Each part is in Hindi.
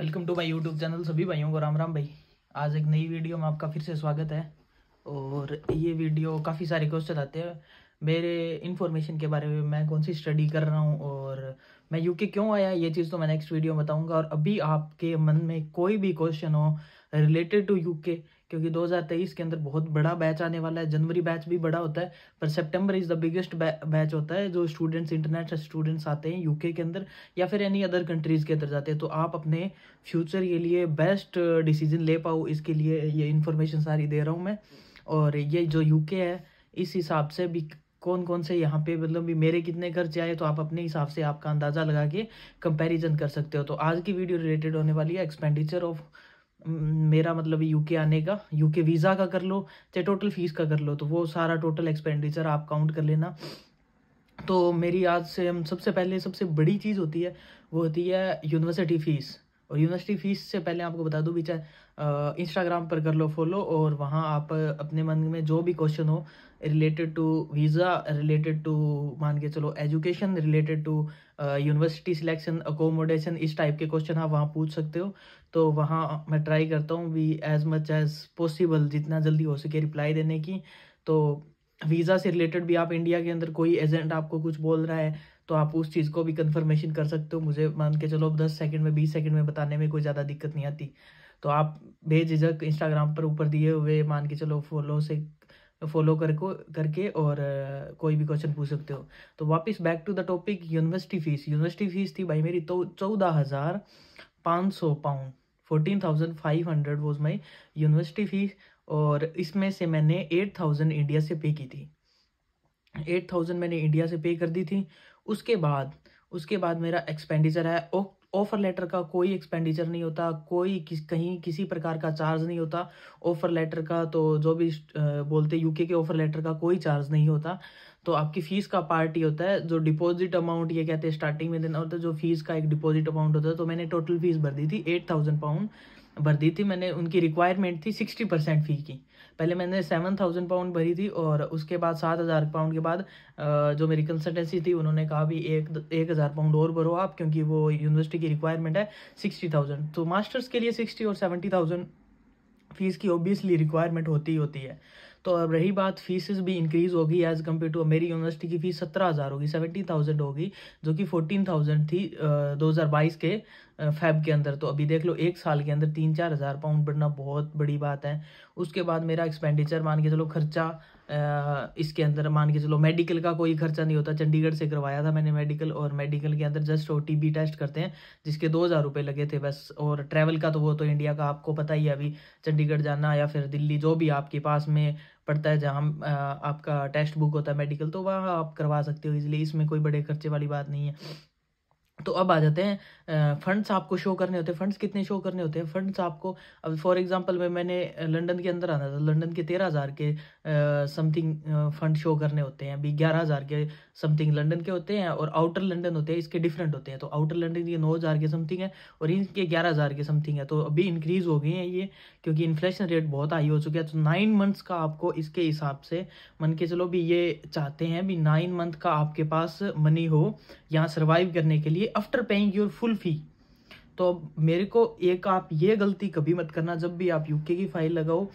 welcome to my YouTube channel सभी भाइयों को राम राम भाई आज एक नई वीडियो में आपका फिर से स्वागत है और ये वीडियो काफ़ी सारे क्वेश्चन आते हैं मेरे इन्फॉर्मेशन के बारे में मैं कौन सी स्टडी कर रहा हूँ और मैं यूके क्यों आया ये चीज़ तो मैं नेक्स्ट वीडियो में बताऊँगा और अभी आपके मन में कोई भी क्वेश्चन हो रिलेटेड टू यू क्योंकि 2023 के अंदर बहुत बड़ा बैच आने वाला है जनवरी बैच भी बड़ा होता है पर September is the biggest batch होता है जो स्टूडेंट्स इंटरनेशनल स्टूडेंट्स आते हैं यूके के अंदर या फिर एनी अदर कंट्रीज़ के अंदर जाते हैं तो आप अपने फ्यूचर के लिए बेस्ट डिसीजन ले पाओ इसके लिए ये इन्फॉर्मेशन सारी दे रहा हूँ मैं और ये जो यू है इस हिसाब से भी कौन कौन से यहाँ पे मतलब भी मेरे कितने खर्चे आए तो आप अपने हिसाब से आपका अंदाज़ा लगा के कंपैरिजन कर सकते हो तो आज की वीडियो रिलेटेड होने वाली है एक्सपेंडिचर ऑफ मेरा मतलब यूके आने का यूके वीज़ा का कर लो चाहे टोटल फीस का कर लो तो वो सारा टोटल एक्सपेंडिचर आप काउंट कर लेना तो मेरी आज से हम सबसे पहले सबसे बड़ी चीज़ होती है वो होती है यूनिवर्सिटी फ़ीस और यूनिवर्सिटी फीस से पहले आपको बता दूँ बीचा इंस्टाग्राम पर कर लो फॉलो और वहाँ आप अपने मन में जो भी क्वेश्चन हो related to visa related to मान के चलो education related to university selection accommodation इस टाइप के क्वेश्चन आप वहाँ पूछ सकते हो तो वहाँ मैं ट्राई करता हूँ भी एज मच एज़ पॉसिबल जितना जल्दी हो सके रिप्लाई देने की तो वीज़ा से रिलेटेड भी आप इंडिया के अंदर कोई एजेंट आपको कुछ बोल रहा है तो आप उस चीज़ को भी कंफर्मेशन कर सकते हो मुझे मान के चलो दस सेकेंड में बीस सेकेंड में बताने में कोई ज़्यादा दिक्कत नहीं आती तो आप भेज बेझिझक इंस्टाग्राम पर ऊपर दिए हुए मान के चलो फॉलो से फॉलो करको करके और कोई भी क्वेश्चन पूछ सकते हो तो वापस back to the topic university fees university fees थी भाई मेरी तो चौदह हज़ार पाँच सौ pound fourteen thousand five hundred was my university fees और इसमें से मैंने एट थाउजेंड इंडिया से पे की थी एट थाउजेंड मैंने इंडिया से पे कर दी थी उसके बाद उसके बाद मेरा एक्सपेंडिचर है ऑफर लेटर का कोई एक्सपेंडिचर नहीं होता कोई किस कहीं किसी प्रकार का चार्ज नहीं होता ऑफर लेटर का तो जो भी बोलते यूके के ऑफर लेटर का कोई चार्ज नहीं होता तो आपकी फ़ीस का पार्ट ही होता है जो डिपॉजिट अमाउंट ये कहते हैं स्टार्टिंग में देना होता है जो फ़ीस का एक डिपॉजिट अमाउंट होता है तो मैंने टोटल फ़ीस भर दी थी एट थाउजेंड पाउंड भर दी थी मैंने उनकी रिक्वायरमेंट थी सिक्सटी परसेंट फ़ी की पहले मैंने सेवन थाउजेंड पाउंड भरी थी और उसके बाद सात हज़ार पाउंड के बाद जो मेरी कंसल्टेंसी थी उन्होंने कहा भी एक एक हज़ार पाउंड और भरो आप क्योंकि वो यूनिवर्सिटी की रिक्वायरमेंट है सिक्सटी थाउजेंड तो मास्टर्स के लिए सिक्सटी और सेवेंटी थाउजेंड फ़ीस की ओबियसली रिक्वायरमेंट होती ही होती है तो अब रही बात फीसेस भी इंक्रीज़ होगी एज़ कम्पेयर टू मेरी यूनिवर्सिटी की फ़ीस सत्रह हज़ार होगी सेवेंटी थाउजेंड होगी जो कि फोर्टीन थाउजेंड थी दो हज़ार बाईस के फैब के अंदर तो अभी देख लो एक साल के अंदर तीन चार हज़ार पाउंड बढ़ना बहुत बड़ी बात है उसके बाद मेरा एक्सपेंडिचर मान के चलो खर्चा इसके अंदर मान के चलो मेडिकल का कोई खर्चा नहीं होता चंडीगढ़ से करवाया था मैंने मेडिकल और मेडिकल के अंदर just O T B test करते हैं जिसके दो हज़ार रुपये लगे थे बस और ट्रैवल का तो वो तो इंडिया का आपको पता ही है अभी चंडीगढ़ जाना या फिर दिल्ली जो भी आपके पास में पड़ता है जहाँ आपका टेस्ट बुक होता है मेडिकल तो वह आप करवा सकते हो इसलिए इसमें कोई बड़े खर्चे वाली बात नहीं है तो अब आ जाते हैं फंड्स आपको शो करने होते हैं फंड्स कितने शो करने होते हैं फंड्स आपको अब फॉर एग्जांपल मैं मैंने लंदन के अंदर आना था लंदन तो के तेरह हज़ार के समथिंग फंड शो करने होते हैं अभी ग्यारह हज़ार के समथिंग लंदन के होते हैं और आउटर लंदन होते हैं इसके डिफरेंट होते हैं तो आउटर लंदन ये नौ हज़ार के समथिंग है और इनके ग्यारह हज़ार के समथिंग है तो अभी इंक्रीज़ हो गए हैं ये क्योंकि इन्फ्लेशन रेट बहुत हाई हो चुका है तो नाइन मंथ्स का आपको इसके हिसाब से मन के चलो भी ये चाहते हैं भी नाइन मंथ का आपके पास मनी हो यहाँ सर्वाइव करने के लिए after paying your full fee तो मेरे को एक आप ये गलती कभी मत करना जब भी आप यूके की फाइल लगाओ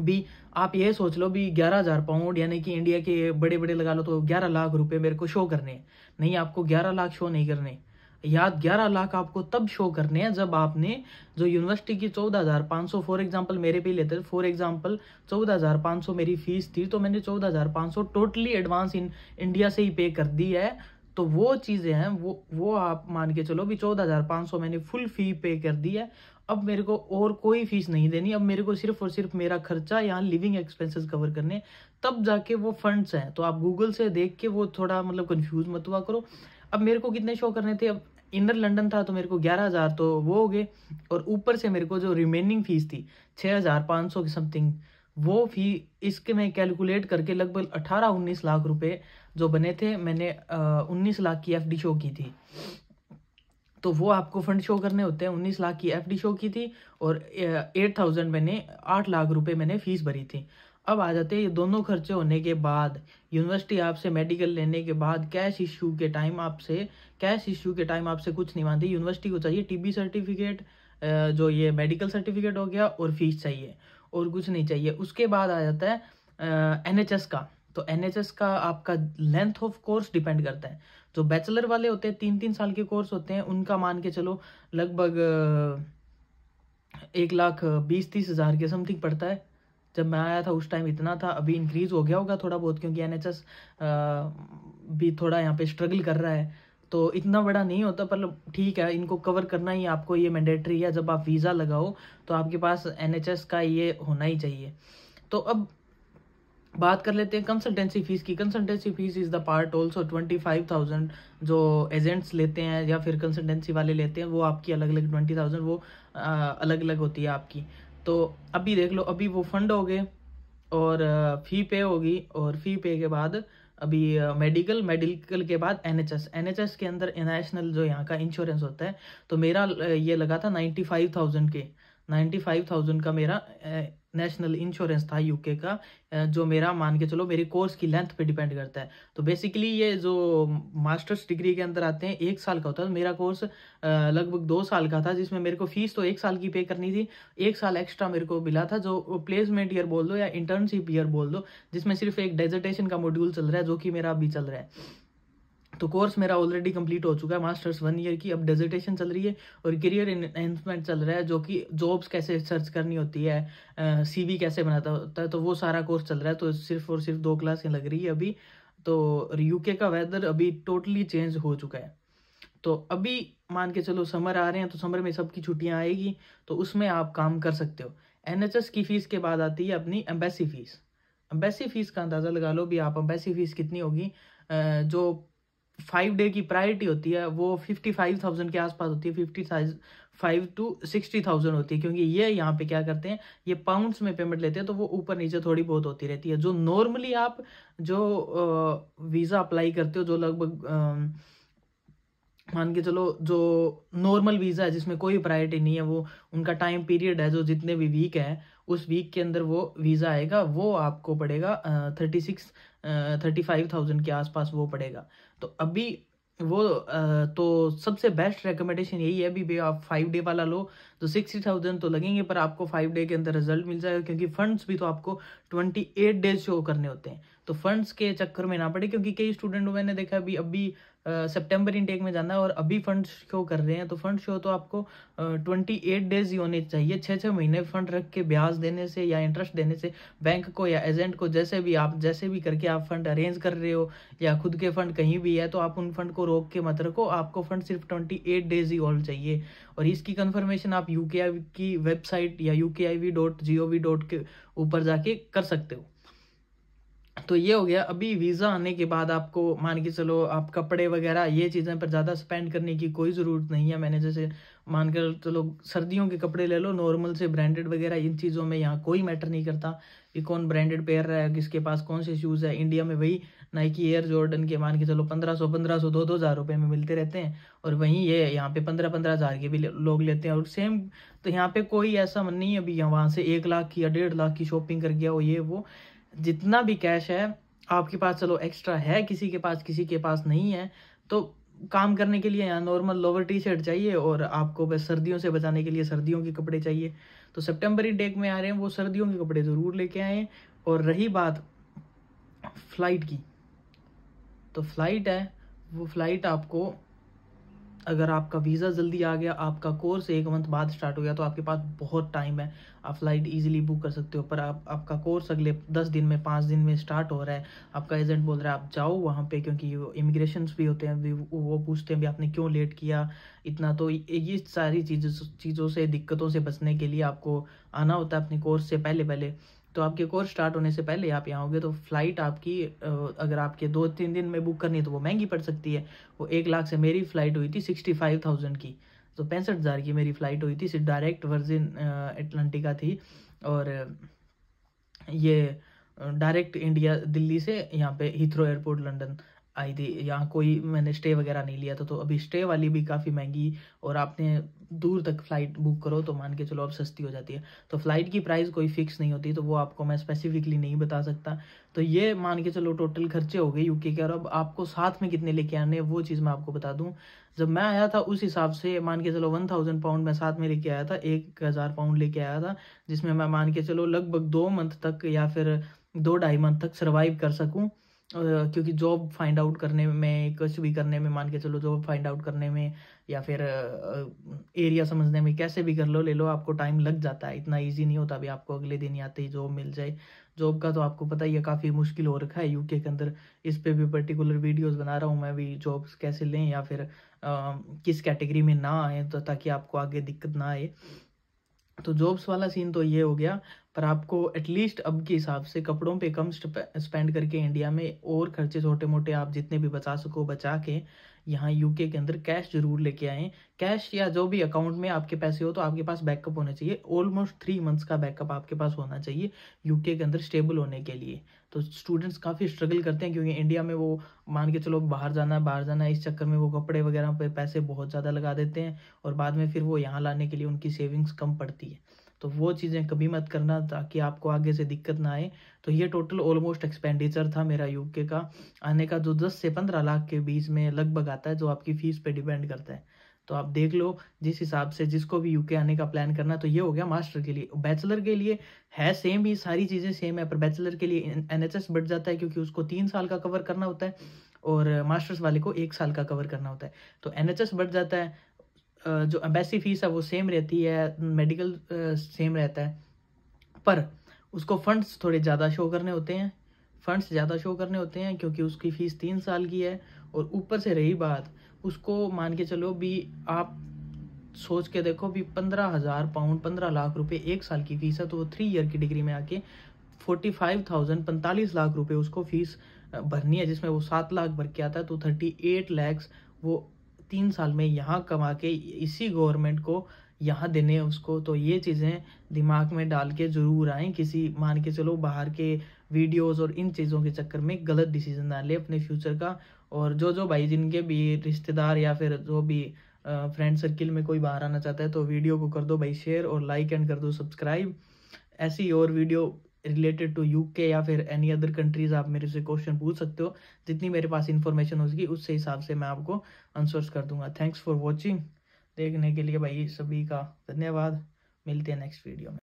भी आप ये सोच लो भी ग्यारह हज़ार पाउंड यानी कि इंडिया के बड़े बड़े लगा लो तो ग्यारह लाख रुपए मेरे को शो करने नहीं आपको ग्यारह लाख शो नहीं करने याद ग्यारह लाख आपको तब शो करने हैं जब आपने जो यूनिवर्सिटी की चौदह हज़ार पाँच सौ फॉर एग्जाम्पल मेरे पे लेते फॉर एग्जाम्पल चौदह हज़ार पाँच सौ मेरी फीस थी तो मैंने चौदह हज़ार पाँच सौ टोटली एडवांस इन इंडिया से ही पे कर दी है तो वो चीज़ें हैं वो वो आप मान के चलो भी चौदह हज़ार पाँच सौ मैंने फुल फ़ी पे कर दी है अब मेरे को और कोई फीस नहीं देनी अब मेरे को सिर्फ और सिर्फ मेरा खर्चा यहाँ लिविंग एक्सपेंसेस कवर करने तब जाके वो फंड्स हैं तो आप गूगल से देख के वो थोड़ा मतलब कन्फ्यूज मत हुआ करो अब मेरे को कितने शो करने थे अब इनर लंडन था तो मेरे को ग्यारह हज़ार तो वो हो गए और ऊपर से मेरे को जो रिमेनिंग फ़ीस थी छः हज़ार पाँच सौ की समथिंग वो फी इसके मैं कैलकुलेट करके लगभग अठारह उन्नीस लाख रुपए जो बने थे मैंने उन्नीस लाख की एफ शो की थी तो वो आपको फंड शो करने होते हैं उन्नीस लाख की एफ शो की थी और एट थाउजेंड मैंने आठ लाख रुपए मैंने फीस भरी थी अब आ जाते हैं ये दोनों खर्चे होने के बाद यूनिवर्सिटी आपसे मेडिकल लेने के बाद कैश इश्यू के टाइम आपसे कैश इश्यू के टाइम आपसे कुछ नहीं मानती यूनिवर्सिटी को चाहिए टी सर्टिफिकेट जो ये मेडिकल सर्टिफिकेट हो गया और फीस चाहिए और कुछ नहीं चाहिए उसके बाद आ जाता है एन का तो एनएचएस का आपका लेंथ ऑफ कोर्स डिपेंड करता है जो बैचलर वाले होते हैं तीन तीन साल के कोर्स होते हैं उनका मान के चलो लगभग एक लाख बीस तीस हज़ार के समथिंग पड़ता है जब मैं आया था उस टाइम इतना था अभी इंक्रीज़ हो गया होगा थोड़ा बहुत क्योंकि एन भी थोड़ा यहाँ पे स्ट्रगल कर रहा है तो इतना बड़ा नहीं होता पर ठीक है इनको कवर करना ही आपको ये मैंडेटरी है जब आप वीज़ा लगाओ तो आपके पास एन का ये होना ही चाहिए तो अब बात कर लेते हैं कंसल्टेंसी फीस की consultancy fees is the part also twenty five thousand जो एजेंट्स लेते हैं या फिर कंसल्टेंसी वाले लेते हैं वो आपकी अलग अलग ट्वेंटी थाउजेंड वो अलग अलग होती है आपकी तो अभी देख लो अभी वो फंड हो गए और फ़ी पे होगी और फ़ी पे के बाद अभी मेडिकल मेडिकल के बाद एनएचएस एनएचएस के अंदर नेशनल जो यहाँ का इंश्योरेंस होता है तो मेरा ये लगा था नाइन्टी फाइव थाउजेंड के नाइन्टी फाइव थाउजेंड का मेरा नेशनल इंश्योरेंस था यूके का जो मेरा मान के चलो मेरे कोर्स की लेंथ पे डिपेंड करता है तो बेसिकली ये जो मास्टर्स डिग्री के अंदर आते हैं एक साल का होता है मेरा कोर्स लगभग दो साल का था जिसमें मेरे को फीस तो एक साल की पे करनी थी एक साल एक्स्ट्रा मेरे को मिला था जो प्लेसमेंट ईयर बोल दो या इंटर्नशिप ईयर बोल दो जिसमें सिर्फ एक डेजर्टेशन का मॉड्यूल चल रहा है जो कि मेरा अभी चल रहा है तो कोर्स मेरा ऑलरेडी कंप्लीट हो चुका है मास्टर्स वन ईयर की अब डेजिटेशन चल रही है और करियर एनहेंसमेंट चल रहा है जो कि जॉब्स कैसे सर्च करनी होती है सीवी कैसे बनाता होता है तो वो सारा कोर्स चल रहा है तो सिर्फ और सिर्फ दो क्लासें लग रही है अभी तो यूके का वेदर अभी टोटली चेंज हो चुका है तो अभी मान के चलो समर आ रहे हैं तो समर में सबकी छुट्टियाँ आएगी तो उसमें आप काम कर सकते हो एन की फ़ीस के बाद आती है अपनी एम्बेसी फ़ीस एम्बेसी फ़ीस का अंदाज़ा लगा लो भी आप एम्बेसी फ़ीस कितनी होगी जो फाइव डे की प्रायोरिटी होती है वो फिफ्टी फाइव थाउजेंड के आसपास होती है fifty five to sixty thousand होती है क्योंकि ये यहाँ पे क्या करते हैं ये पाउंड्स में पेमेंट लेते हैं तो वो ऊपर नीचे थोड़ी बहुत होती रहती है जो नॉर्मली आप जो वीज़ा अप्लाई करते हो जो लगभग मान के चलो जो नॉर्मल वीज़ा है जिसमें कोई प्रायोरिटी नहीं है वो उनका टाइम पीरियड है जो जितने भी वीक है उस वीक के अंदर वो वीज़ा आएगा वो आपको पड़ेगा thirty six thirty five thousand के आसपास वो पड़ेगा तो अभी वो तो सबसे बेस्ट रिकमेंडेशन यही है अभी भी आप फाइव डे वाला लो तो सिक्सटी थाउजेंड तो लगेंगे पर आपको फाइव डे के अंदर रिजल्ट मिल जाएगा क्योंकि फंड्स भी तो आपको ट्वेंटी एट डेज शो करने होते हैं तो फंड्स के चक्कर में ना पड़े क्योंकि कई स्टूडेंट मैंने देखा अभी अभी सितंबर इंटेक में जाना है और अभी फंड शो कर रहे हैं तो फंड शो तो आपको ट्वेंटी एट डेज ही होने चाहिए छः छः महीने फंड रख के ब्याज देने से या इंटरेस्ट देने से बैंक को या एजेंट को जैसे भी आप जैसे भी करके आप फंड अरेंज कर रहे हो या खुद के फंड कहीं भी है तो आप उन फंड को रोक के मत रखो आपको फंड सिर्फ ट्वेंटी एट डेज ही होल्ड चाहिए और इसकी कन्फर्मेशन आप यू की वेबसाइट या U K dot G O V dot के ऊपर जाके कर सकते हो तो ये हो गया अभी वीज़ा आने के बाद आपको मान के चलो आप कपड़े वगैरह ये चीज़ें पर ज़्यादा स्पेंड करने की कोई ज़रूरत नहीं है मैंने जैसे मान कर चलो सर्दियों के कपड़े ले लो नॉर्मल से ब्रांडेड वगैरह इन चीज़ों में यहाँ कोई मैटर नहीं करता कि कौन ब्रांडेड पेयर रहा है किसके पास कौन से शूज़ है इंडिया में वही नाइकी एयर जॉर्डन के मान के चलो पंद्रह सौ पंद्रह सौ दो दो हज़ार रुपये में मिलते रहते हैं और वहीं ये यहाँ पे पंद्रह पंद्रह हज़ार के भी लोग लेते हैं और सेम तो यहाँ पे कोई ऐसा मन नहीं है अभी यहाँ वहाँ से एक लाख की या डेढ़ लाख की शॉपिंग कर गया हो ये वो जितना भी कैश है आपके पास चलो एक्स्ट्रा है किसी के पास किसी के पास नहीं है तो काम करने के लिए यहाँ नॉर्मल लोवर टी शर्ट चाहिए और आपको बस सर्दियों से बचाने के लिए सर्दियों के कपड़े चाहिए तो सेप्टेम्बर ही डेक में आ रहे हैं वो सर्दियों के कपड़े ज़रूर लेके आए और रही बात फ्लाइट की तो फ्लाइट है वो फ्लाइट आपको अगर आपका वीज़ा जल्दी आ गया आपका कोर्स एक मंथ बाद स्टार्ट हो गया तो आपके पास बहुत टाइम है आप फ्लाइट इजीली बुक कर सकते हो पर आप आपका कोर्स अगले दस दिन में पाँच दिन में स्टार्ट हो रहा है आपका एजेंट बोल रहा है आप जाओ वहाँ पे क्योंकि इमिग्रेशन भी होते हैं वो पूछते हैं भी आपने क्यों लेट किया इतना तो ये सारी चीज़ चीज़ों से दिक्कतों से बचने के लिए आपको आना होता है अपने कोर्स से पहले पहले तो आपके कोर्स स्टार्ट होने से पहले आप यहाँ होंगे तो फ्लाइट आपकी अगर आपके दो तीन दिन में बुक करनी है तो वो महंगी पड़ सकती है वो एक लाख से मेरी फ़्लाइट हुई थी सिक्सटी फाइव थाउजेंड की तो पैंसठ हज़ार की मेरी फ़्लाइट हुई थी सिर्फ डायरेक्ट वर्जिन एटलांटिका थी और ये डायरेक्ट इंडिया दिल्ली से यहाँ पे हीथ्रो एयरपोर्ट लंदन आई थी यहाँ कोई मैंने स्टे वगैरह नहीं लिया था तो, तो अभी स्टे वाली भी काफ़ी महंगी और आपने दूर तक फ़्लाइट बुक करो तो मान के चलो अब सस्ती हो जाती है तो फ़्लाइट की प्राइस कोई फिक्स नहीं होती तो वो आपको मैं स्पेसिफिकली नहीं बता सकता तो ये मान के चलो टोटल खर्चे हो गए यूके के और अब आपको साथ में कितने लेके आने वो चीज़ मैं आपको बता दूँ जब मैं आया था उस हिसाब से मान के चलो वन थाउजेंड पाउंड मैं साथ में लेके आया था एक हज़ार पाउंड लेके आया था जिसमें मैं मान के चलो लगभग दो मंथ तक या फिर दो ढाई मंथ तक सर्वाइव कर सकूँ क्योंकि जॉब फाइंड आउट करने में कुछ भी करने में मान के चलो जॉब फाइंड आउट करने में या फिर एरिया समझने में कैसे भी कर लो ले लो आपको टाइम लग जाता है इतना इजी नहीं होता अभी आपको अगले दिन आते ही जॉब मिल जाए जॉब का तो आपको पता ही है काफ़ी मुश्किल हो रखा है यूके के अंदर इस पर भी पर्टिकुलर वीडियोज बना रहा हूँ मैं भी जॉब्स कैसे लें या फिर आ, किस कैटेगरी में ना आए तो ताकि आपको आगे दिक्कत ना आए तो जॉब्स वाला सीन तो ये हो गया पर आपको एटलीस्ट अब के हिसाब से कपड़ों पे कम स्पेंड करके इंडिया में और खर्चे छोटे मोटे आप जितने भी बचा सको बचा के यहाँ यूके के अंदर कैश जरूर लेके आएँ कैश या जो भी अकाउंट में आपके पैसे हो तो आपके पास बैकअप होना चाहिए ऑलमोस्ट थ्री मंथ्स का बैकअप आपके पास होना चाहिए यूके के अंदर स्टेबल होने के लिए तो स्टूडेंट्स काफ़ी स्ट्रगल करते हैं क्योंकि इंडिया में वो मान के चलो बाहर जाना है बाहर जाना है इस चक्कर में वो कपड़े वगैरह पर पैसे बहुत ज़्यादा लगा देते हैं और बाद में फिर वो यहाँ लाने के लिए उनकी सेविंग्स कम पड़ती है तो वो चीज़ें कभी मत करना ताकि आपको आगे से दिक्कत ना आए तो ये टोटल ऑलमोस्ट एक्सपेंडिचर था मेरा यूके का आने का जो दस से पंद्रह लाख के बीच में लगभग आता है जो आपकी फ़ीस पर डिपेंड करता है तो आप देख लो जिस हिसाब से जिसको भी यूके आने का प्लान करना तो ये हो गया मास्टर के लिए बैचलर के लिए है सेम ही सारी चीज़ें सेम है पर बैचलर के लिए एन बढ़ जाता है क्योंकि उसको तीन साल का कवर करना होता है और मास्टर्स वाले को एक साल का कवर करना होता है तो एन बढ़ जाता है जो एम्बेसी फीस है वो सेम रहती है मेडिकल सेम रहता है पर उसको फंड्स थोड़े ज़्यादा शो करने होते हैं फंड्स ज़्यादा शो करने होते हैं क्योंकि उसकी फ़ीस तीन साल की है और ऊपर से रही बात उसको मान के चलो भी आप सोच के देखो भी पंद्रह हज़ार पाउंड पंद्रह लाख रुपए एक साल की फ़ीस है तो वो थ्री ईयर की डिग्री में आके फोर्टी फाइव थाउजेंड पैंतालीस लाख रुपए उसको फ़ीस भरनी है जिसमें वो सात लाख भर के आता है तो थर्टी एट लैक्स वो तीन साल में यहाँ कमा के इसी गवर्नमेंट को यहाँ देने उसको तो ये चीज़ें दिमाग में डाल के ज़रूर आएँ किसी मान के चलो बाहर के वीडियोस और इन चीज़ों के चक्कर में गलत डिसीजन ना ले अपने फ्यूचर का और जो जो भाई जिनके भी रिश्तेदार या फिर जो भी फ्रेंड सर्किल में कोई बाहर आना चाहता है तो वीडियो को कर दो भाई शेयर और लाइक एंड कर दो सब्सक्राइब ऐसी और वीडियो रिलेटेड टू यूके या फिर एनी अदर कंट्रीज आप मेरे से क्वेश्चन पूछ सकते हो जितनी मेरे पास इन्फॉर्मेशन हो सकी उससे हिसाब से मैं आपको आंसर्स कर दूंगा थैंक्स फॉर वॉचिंग देखने के लिए भाई सभी का धन्यवाद मिलते हैं नेक्स्ट वीडियो में